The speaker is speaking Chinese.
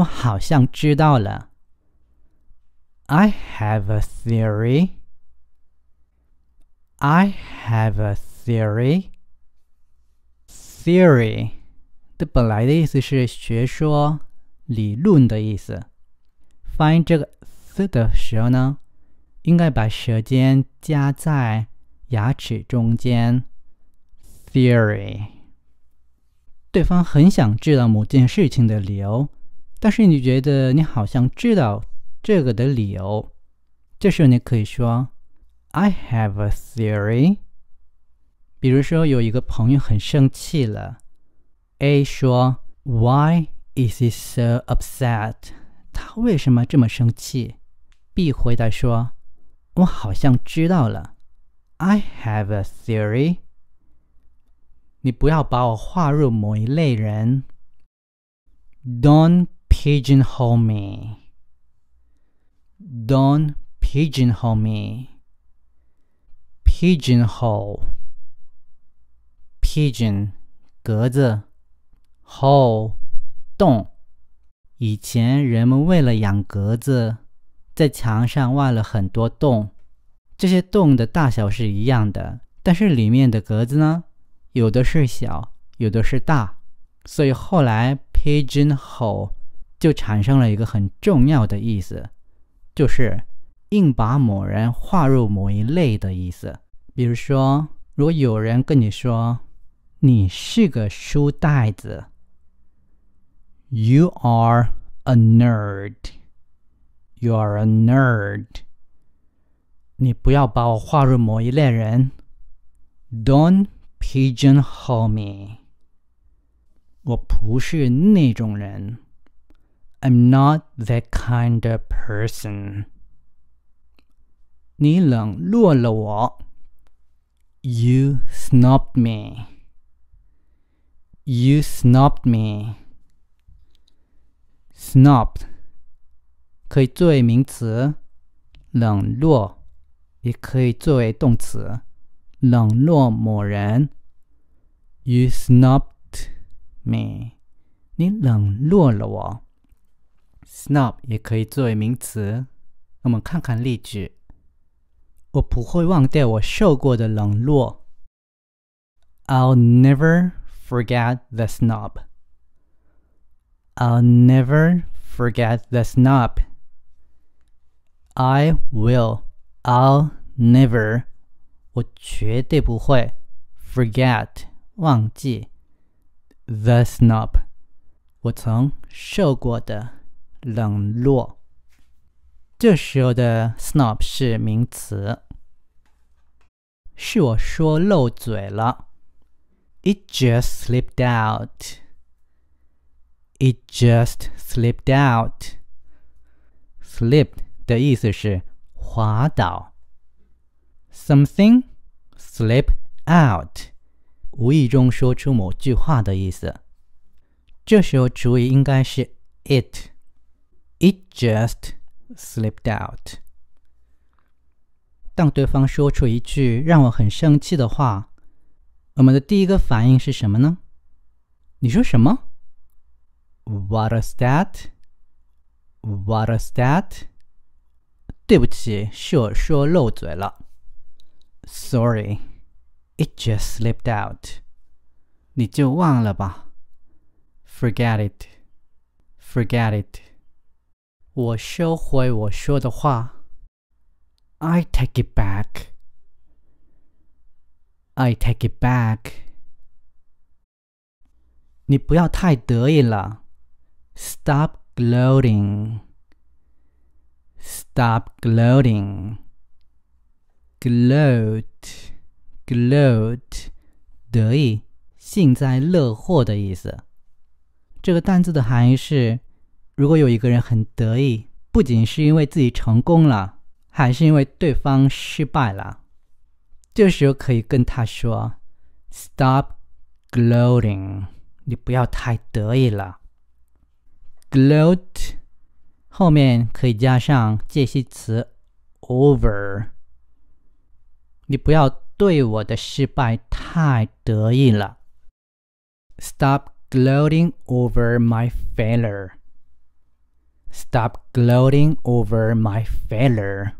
我好像知道了。I have a theory. I have a theory. Theory 的本来的意思是学说、理论的意思。发音这个 “th” 的时候呢，应该把舌尖夹在牙齿中间。Theory。对方很想知道某件事情的理由。但是你觉得你好像知道这个的理由，这时候你可以说 "I have a theory"。比如说有一个朋友很生气了，A 说 "Why is he so upset?" 他为什么这么生气？B 回答说我好像知道了 "I have a theory"。你不要把我划入某一类人，Don。t Pigeonhole me. Don't pigeonhole me. Pigeonhole. Pigeon，格子，hole，洞。以前人们为了养鸽子，在墙上挖了很多洞。这些洞的大小是一样的，但是里面的格子呢，有的是小，有的是大。所以后来 Pigeonhole。就产生了一个很重要的意思，就是硬把某人划入某一类的意思。比如说，如果有人跟你说“你是个书呆子 ”，“You are a nerd”，“You are a nerd”，你不要把我划入某一类人，“Don't pigeonhole me”，我不是那种人。I'm not that kind of person. 你冷落了我。You snubbed me. You snubbed me. Snubbed 可以作为名词，冷落，也可以作为动词，冷落某人。You snubbed me. 你冷落了我。snob 也可以作为名词。我们看看例句：我不会忘掉我受过的冷落。I'll never forget the snob. I'll never forget the snob. I will. I'll never. 我绝对不会 forget 忘记 the snob. 我曾受过的。冷落。这时候的 snob 是名词，是我说漏嘴了。It just slipped out. It just slipped out. Slip 的意思是滑倒，something slip out，无意中说出某句话的意思。这时候主语应该是 it。It just slipped out. 当对方说出一句让我很生气的话，我们的第一个反应是什么呢？你说什么？What is that? What is that? 对不起，是我说漏嘴了。Sorry, it just slipped out. 你就忘了吧。Forget it. Forget it. 我收回我说的话。I take it back. I take it back. 你不要太得意了。Stop gloating. Stop gloating. Gloat, gloat，得意、幸灾乐祸的意思。这个单词的含义是。如果有一个人很得意，不仅是因为自己成功了，还是因为对方失败了，这时候可以跟他说：“Stop gloating！你不要太得意了。”Gloat 后面可以加上介系词 over，你不要对我的失败太得意了。Stop gloating over my failure。Stop gloating over my failure.